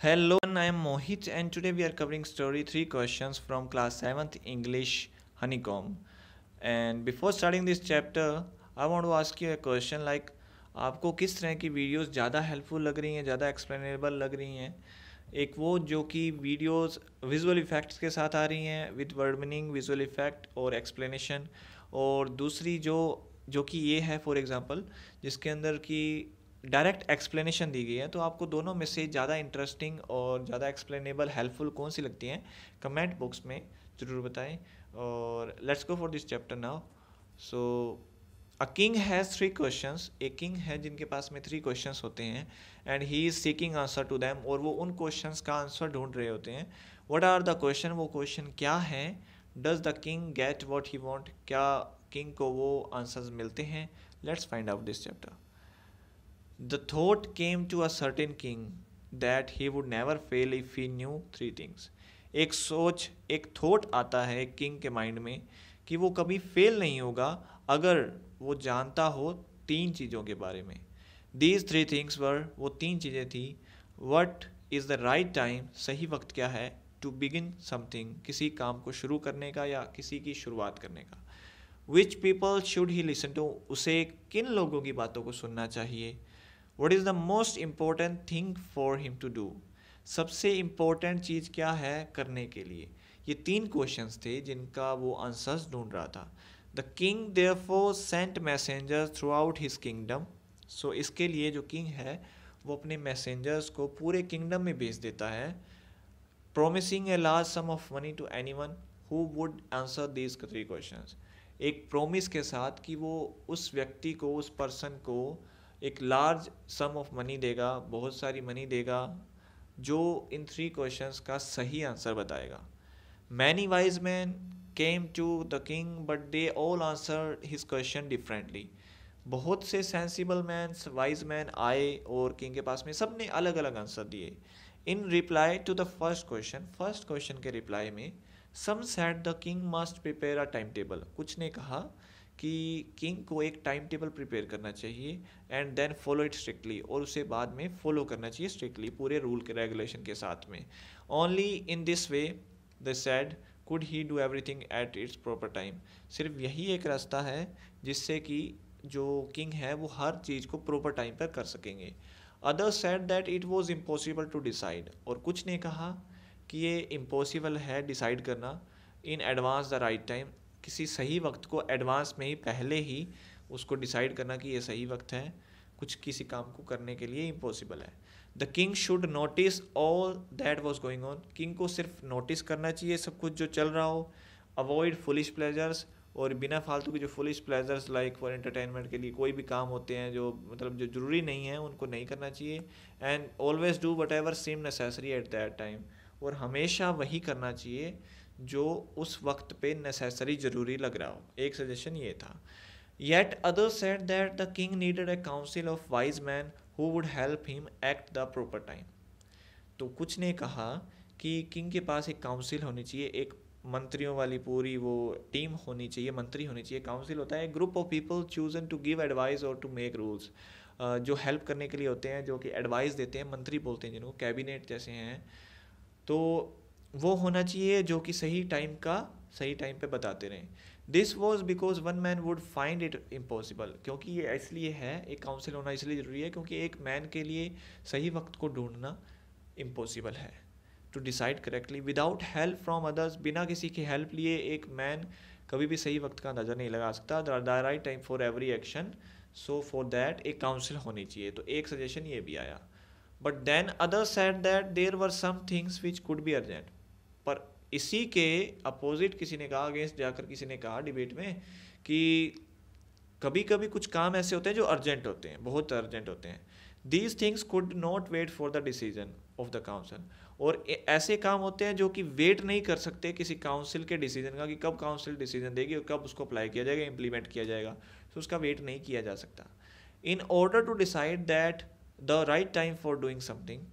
Hello, I am Mohit and today we are covering story 3 questions from class 7th English Honeycomb. And before starting this chapter, I want to ask you a question like आपको किस तरह की videos ज़्यादा helpful लग रही हैं ज़्यादा explainable लग रही हैं एक वो जो कि वीडियोस विजुअल इफ़ेक्ट्स के साथ आ रही हैं with word meaning visual effect और एक्सप्लेनेशन और दूसरी जो जो कि ये है फॉर एग्ज़ाम्पल जिसके अंदर की डायरेक्ट एक्सप्लेनेशन दी गई है तो आपको दोनों में से ज़्यादा इंटरेस्टिंग और ज़्यादा एक्सप्लेनेबल हेल्पफुल कौन सी लगती हैं कमेंट बॉक्स में ज़रूर बताएं और let's go for this chapter now so a king has three question a king है जिनके पास में थ्री क्वेश्चन होते हैं and he is seeking answer to them और वो उन क्वेश्चन का आंसर ढूंढ रहे होते हैं वट आर द क्वेश्चन वो क्वेश्चन क्या है does the king get what he want क्या किंग को वो आंसर्स मिलते हैं let's find out this chapter the thought came to a certain king that he would never fail if he knew three things एक सोच एक thought आता है किंग के माइंड में कि वो कभी फेल नहीं होगा अगर वो जानता हो तीन चीज़ों के बारे में दीज थ्री थिंग्स वर वो तीन चीज़ें थी what is the right time सही वक्त क्या है टू बिगिन समथिंग किसी काम को शुरू करने का या किसी की शुरुआत करने का which people should he listen to उसे किन लोगों की बातों को सुनना चाहिए what is the most important thing for him to do सबसे इम्पोर्टेंट चीज़ क्या है करने के लिए ये तीन क्वेश्चंस थे जिनका वो आंसर्स ढूंढ रहा था the king therefore sent messenger throughout his kingdom so इसके लिए जो किंग है वो अपने मैसेंजर्स को पूरे किंगडम में भेज देता है promising a large sum of money to anyone who would answer these three question एक प्रोमिस के साथ कि वो उस व्यक्ति को उस पर्सन को एक लार्ज सम ऑफ मनी देगा बहुत सारी मनी देगा जो इन थ्री क्वेश्चंस का सही आंसर बताएगा many wise man came to the king but they all answer his question differently बहुत से सेंसिबल मैन वाइज मैन आए और किंग के पास में सब ने अलग अलग आंसर दिए in reply to the first question first question के रिप्लाई में some said the king must prepare a time table कुछ ने कहा कि किंग को एक टाइम टेबल प्रिपेयर करना चाहिए and then follow it strictly और उसे बाद में फॉलो करना चाहिए स्ट्रिक्टली पूरे रूल के रेगुलेशन के साथ में only in this way the said could he do everything at its proper time सिर्फ यही एक रास्ता है जिससे कि जो किंग है वो हर चीज़ को प्रॉपर टाइम पर कर सकेंगे other said that it was impossible to decide और कुछ ने कहा कि ये इम्पॉसिबल है डिसाइड करना in advance the right time किसी सही वक्त को एडवांस में ही पहले ही उसको डिसाइड करना कि ये सही वक्त है कुछ किसी काम को करने के लिए इम्पॉसिबल है the king should notice all that was going on king को सिर्फ नोटिस करना चाहिए सब कुछ जो चल रहा हो अवॉइड फुलिश प्लेजर्स और बिना फालतू के जो foolish pleasures like for entertainment के लिए कोई भी काम होते हैं जो मतलब जो ज़रूरी नहीं है उनको नहीं करना चाहिए and always do whatever seem necessary at that time और हमेशा वही करना चाहिए जो उस वक्त पे नेसेसरी ज़रूरी लग रहा हो एक सजेशन ये था yet other said that the king needed a council of wise man who would help him act the proper time तो कुछ ने कहा कि किंग के पास एक काउंसिल होनी चाहिए एक मंत्रियों वाली पूरी वो टीम होनी चाहिए मंत्री होनी चाहिए काउंसिल होता है group of people chosen to give advice और टू मेक रूल्स जो हेल्प करने के लिए होते हैं जो कि एडवाइस देते हैं मंत्री बोलते हैं जिनको कैबिनेट जैसे हैं तो वो होना चाहिए जो कि सही टाइम का सही टाइम पे बताते रहें this was because one man would find it impossible क्योंकि ये इसलिए है एक काउंसिल होना इसलिए ज़रूरी है क्योंकि एक मैन के लिए सही वक्त को ढूंढना इम्पॉसिबल है to decide correctly without help from others बिना किसी की हेल्प लिए एक मैन कभी भी सही वक्त का अंदाज़ा नहीं लगा सकता दर the right time for every action so for that एक काउंसिल होनी चाहिए तो एक सजेशन ये भी आया but then other said that there were some things which could be urgent पर इसी के अपोजिट किसी ने कहा अगेंस्ट जाकर किसी ने कहा डिबेट में कि कभी कभी कुछ काम ऐसे होते हैं जो अर्जेंट होते हैं बहुत अर्जेंट होते हैं these things could not wait for the decision of the council और ऐसे काम होते हैं जो कि वेट नहीं कर सकते किसी काउंसिल के डिसीजन का कि कब काउंसिल डिसीजन देगी और कब उसको अप्लाई किया जाएगा इम्प्लीमेंट किया जाएगा तो उसका वेट नहीं किया जा सकता in order to decide that the right time for doing something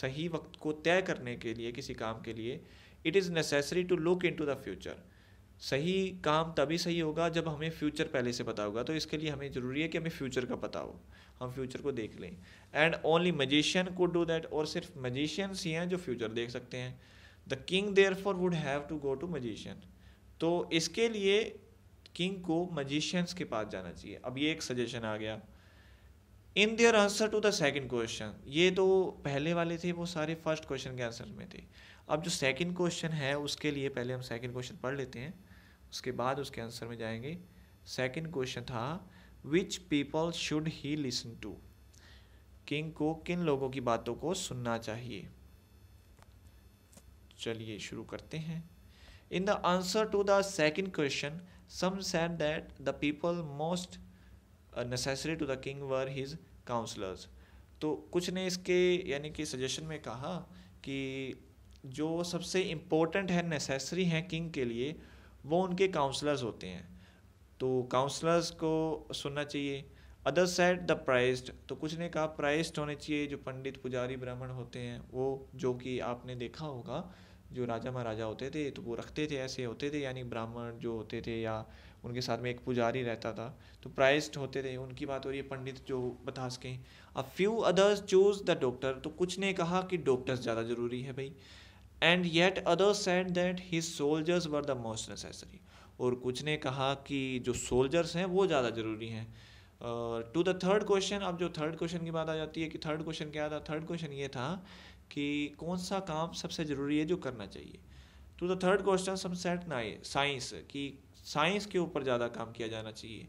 सही वक्त को तय करने के लिए किसी काम के लिए it is necessary to look into the future सही काम तभी सही होगा जब हमें फ्यूचर पहले से पता होगा तो इसके लिए हमें ज़रूरी है कि हमें फ्यूचर का पता हो हम फ्यूचर को देख लें and only magician could do that और सिर्फ मजिशियंस ही हैं जो फ्यूचर देख सकते हैं the king therefore would have to go to magician तो इसके लिए किंग को मजिशियंस के पास जाना चाहिए अब ये एक सजेशन आ गया in their answer to the second question ये तो पहले वाले थे वो सारे फर्स्ट क्वेश्चन के आंसर में थे अब जो सेकंड क्वेश्चन है उसके लिए पहले हम सेकेंड क्वेश्चन पढ़ लेते हैं उसके बाद उसके आंसर में जाएंगे सेकेंड क्वेश्चन था which people should he listen to king को किन लोगों की बातों को सुनना चाहिए चलिए शुरू करते हैं in the answer to the second question some said that the people most necessary to the king were his counsellors तो कुछ ने इसके यानी कि सजेशन में कहा कि जो सबसे इम्पोर्टेंट है नेसेसरी हैं किंग के लिए वो उनके काउंसलर्स होते हैं तो काउंसलर्स को सुनना चाहिए अदर सेट द प्राइस्ड तो कुछ ने कहा प्राइस्ड होने चाहिए जो पंडित पुजारी ब्राह्मण होते हैं वो जो कि आपने देखा होगा जो राजा महाराजा होते थे तो वो रखते थे ऐसे होते थे यानी ब्राह्मण जो होते थे या उनके साथ में एक पुजारी रहता था तो प्राइस्ड होते थे उनकी बात हो रही है पंडित जो बता सकें a few others choose the doctor तो कुछ ने कहा कि डॉक्टर्स ज़्यादा ज़रूरी है भाई and yet others said that he soldiers were the most necessary और कुछ ने कहा कि जो सोल्जर्स हैं वो ज़्यादा ज़रूरी हैं टू द थर्ड क्वेश्चन अब जो थर्ड क्वेश्चन की बात आ जाती है कि थर्ड क्वेश्चन क्या था थर्ड क्वेश्चन ये था कि कौन सा काम सबसे ज़रूरी है जो करना चाहिए to the third question some said नाइ साइंस कि साइंस के ऊपर ज़्यादा काम किया जाना चाहिए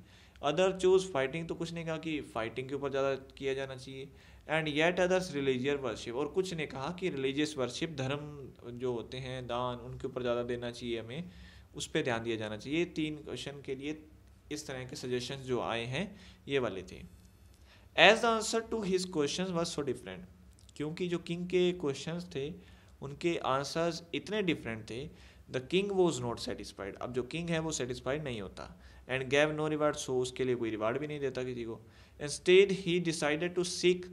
अदर चूज फाइटिंग तो कुछ ने कहा कि फाइटिंग के ऊपर ज़्यादा किया जाना चाहिए and yet others religious worship और कुछ ने कहा कि रिलीजियस वर्शिप धर्म जो होते हैं दान उनके ऊपर ज़्यादा देना चाहिए हमें उस पर ध्यान दिया जाना चाहिए तीन क्वेश्चन के लिए इस तरह के सजेशन जो आए हैं ये वाले थे as the answer to his question was so different क्योंकि जो किंग के क्वेश्चन थे उनके आंसर्स इतने डिफरेंट थे the king was not satisfied अब जो किंग है वो सेटिस्फाइड नहीं होता and gave no reward so उसके लिए कोई रिवार्ड भी नहीं देता किसी को and stayed he decided to seek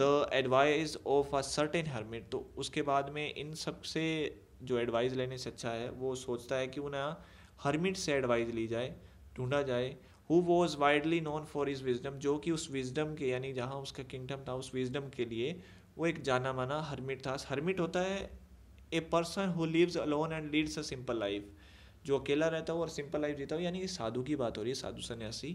the advice of a certain hermit तो उसके बाद में इन सबसे जो एडवाइस लेने से अच्छा है वो सोचता है कि उन्हें हर्मिट से एडवाइस ली जाए ढूंढा जाए who was widely known for his wisdom जो कि उस विजडम के यानी जहाँ उसका किंगडम था उस विजडम के लिए वो एक जाना माना हर्मिट था हर्मिट होता है a person who lives alone and leads a simple life जो अकेला रहता हो और सिंपल लाइफ जीता हो यानी कि साधु की बात हो रही है साधु सन्यासी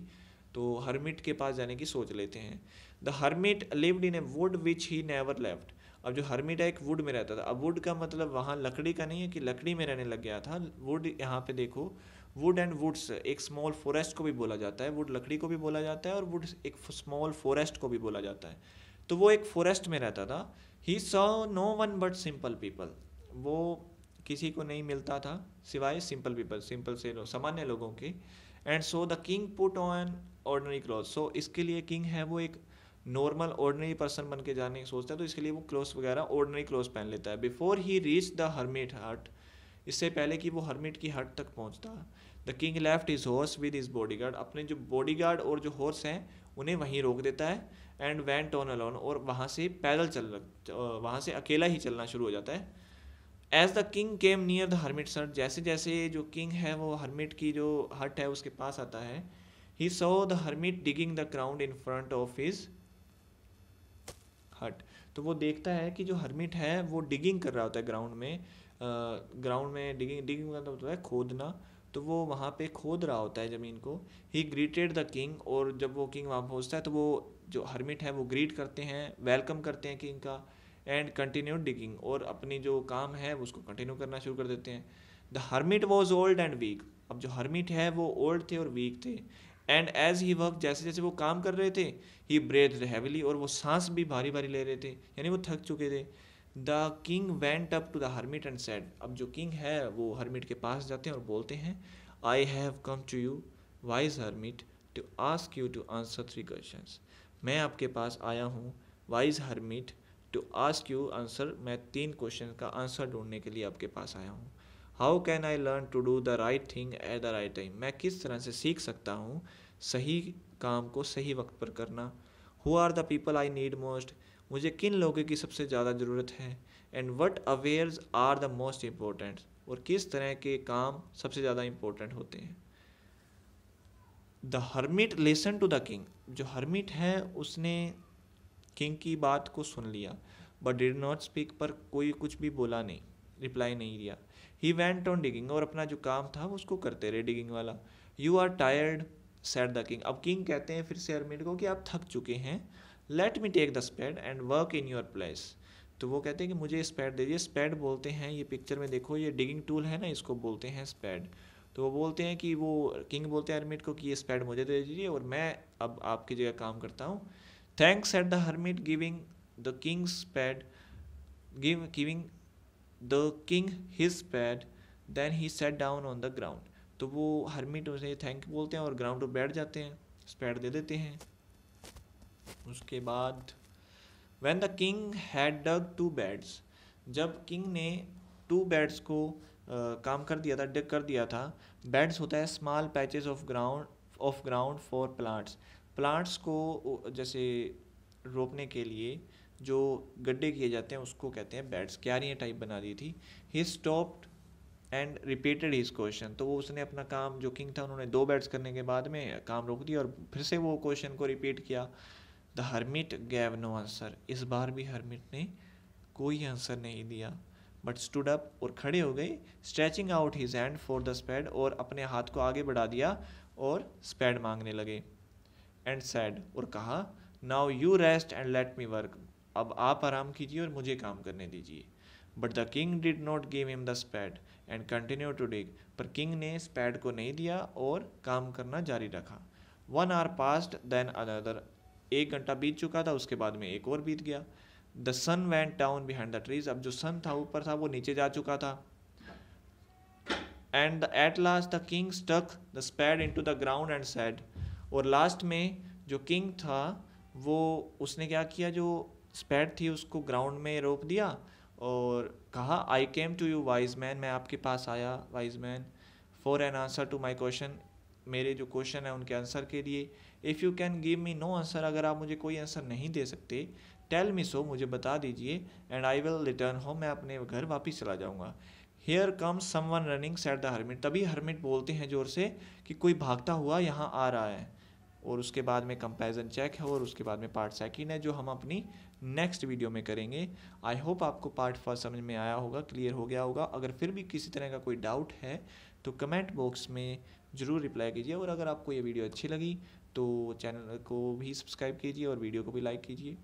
तो हर्मिट के पास जाने की सोच लेते हैं the hermit lived in a wood which he never left अब जो हर्मिट है एक वुड में रहता था अब वुड का मतलब वहाँ लकड़ी का नहीं है कि लकड़ी में रहने लग गया था वुड यहाँ पे देखो वुड एंड वुड्स एक स्मॉल फॉरेस्ट को भी बोला जाता है वुड लकड़ी को भी बोला जाता है और वुड एक स्मॉल फॉरेस्ट को भी बोला जाता है तो वो एक फॉरेस्ट में रहता था he saw no one but simple people वो किसी को नहीं मिलता था सिवाय सिंपल पीपल सिंपल से लो, सामान्य लोगों के and so the king put on ordinary cloth सो इसके लिए किंग है वो एक नॉर्मल ऑर्डनरी पर्सन बन के जाने की सोचता है तो इसके लिए वो क्लोथ वगैरह ऑर्डनरी क्लोथ पहन लेता है before he reach the hermit hut इससे पहले कि वो हर्मिट की हट तक पहुंचता the king left his horse with his guard अपने जो गार्ड और जो हॉर्स हैं उन्हें वहीं रोक देता है एंड वैन टोन अलोन और वहाँ से पैदल चल वहाँ से अकेला ही चलना शुरू हो जाता है as the king came near the hermit sir जैसे जैसे जो किंग है वो हर्मिट की जो हट है उसके पास आता है he saw the hermit digging the ground in front of his hut तो वो देखता है कि जो हर्मिट है वो डिगिंग कर रहा होता है ग्राउंड में ग्राउंड में डिगिंग डिगिंग का मतलब होता है खोदना तो वो वहाँ पे खोद रहा होता है ज़मीन को ही ग्रीटेड द किंग और जब वो किंग वहाँ पहुँचता है तो वो जो हर्मिट है वो ग्रीट करते हैं वेलकम करते हैं किंग का एंड कंटिन्यू डिगिंग और अपनी जो काम है उसको कंटिन्यू करना शुरू कर देते हैं the hermit was old and weak अब जो हर्मिट है वो ओल्ड थे और वीक थे एंड एज ही वर्क जैसे जैसे वो काम कर रहे थे ही ब्रेथ हैविली और वो सांस भी भारी भारी ले रहे थे यानी वो थक चुके थे the king went up to the hermit and said अब जो किंग है वो हर्मिट के पास जाते हैं और बोलते हैं I have come to you wise hermit to ask you to answer three question मैं आपके पास आया हूँ wise hermit to ask you answer मैं तीन क्वेश्चन का आंसर ढूंढने के लिए आपके पास आया हूँ how can I learn to do the right thing at the right time मैं किस तरह से सीख सकता हूँ सही काम को सही वक्त पर करना who are the people I need most मुझे किन लोगों की सबसे ज़्यादा ज़रूरत है and what affairs are the most important और किस तरह के काम सबसे ज़्यादा इम्पोर्टेंट होते हैं the hermit listen to the king जो हर्मिट है उसने किंग की बात को सुन लिया बट डिड नॉट स्पीक पर कोई कुछ भी बोला नहीं रिप्लाई नहीं दिया ही वेंट ऑन डिगिंग और अपना जो काम था वो उसको करते रहे डिगिंग वाला you are tired said the king अब किंग कहते हैं फिर से हरमीट को कि आप थक चुके हैं let me take the spade and work in your place तो वो कहते हैं कि मुझे स्पैड दे दिए स्पैड बोलते हैं ये पिक्चर में देखो ये डिगिंग टूल है ना इसको बोलते हैं स्पैड तो वो बोलते हैं कि वो किंग बोलते हैं अरमिट को कि ये स्पैड मुझे दे दीजिए और मैं अब आपकी जगह काम करता हूँ Thanks at the hermit giving the king's pad, give, giving the king his pad, then he sat down on the ground. तो वो हर्मिट उसे थैंक बोलते हैं और ग्राउंड पर बैठ जाते हैं स्पैड दे देते हैं उसके बाद when the king had dug two beds जब किंग ने टू बेड्स को आ, काम कर दिया था डग कर दिया था बेड्स होता है small patches of ground of ground for plants plants को जैसे रोपने के लिए जो गड्ढे किए जाते हैं उसको कहते हैं बेड्स क्यारियाँ टाइप बना दी थी ही stopped and repeated his question तो वो उसने अपना काम जो किंग था उन्होंने दो बैट्स करने के बाद में काम रोक दिया और फिर से वो क्वेश्चन को रिपीट किया the hermit gave no answer इस बार भी हर्मिट ने कोई आंसर नहीं दिया बट स्टूड अप और खड़े हो गए stretching out his hand for the spade और अपने हाथ को आगे बढ़ा दिया और स्पैड मांगने लगे एंड सैड और कहा now you rest and let me work अब आप आराम कीजिए और मुझे काम करने दीजिए but the king did not give him the spade and continue to dig पर किंग ने स्पैड को नहीं दिया और काम करना जारी रखा one hour passed then another एक घंटा बीत चुका था उसके बाद में एक और बीत गया the sun went down behind the trees अब जो सन था ऊपर था वो नीचे जा चुका था and at last the king stuck the spade into the ground and said और लास्ट में जो किंग था वो उसने क्या किया जो स्पैड थी उसको ग्राउंड में रोप दिया और कहा I came to you wise man मैं आपके पास आया wise man for an answer to my question मेरे जो क्वेश्चन है उनके आंसर के लिए if you can give me no answer अगर आप मुझे कोई आंसर नहीं दे सकते टेल मी सो मुझे बता दीजिए and I will return home मैं अपने घर वापस चला जाऊँगा here comes someone running said the hermit तभी हर्मिट बोलते हैं जोर से कि कोई भागता हुआ यहाँ आ रहा है और उसके बाद में कंपैरिजन चेक है और उसके बाद में पार्ट सेकेंड है जो हम अपनी नेक्स्ट वीडियो में करेंगे आई होप आपको पार्ट फर्स्ट समझ में आया होगा क्लियर हो गया होगा अगर फिर भी किसी तरह का कोई डाउट है तो कमेंट बॉक्स में ज़रूर रिप्लाई कीजिए और अगर आपको ये वीडियो अच्छी लगी तो चैनल को भी सब्सक्राइब कीजिए और वीडियो को भी लाइक कीजिए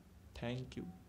थैंक यू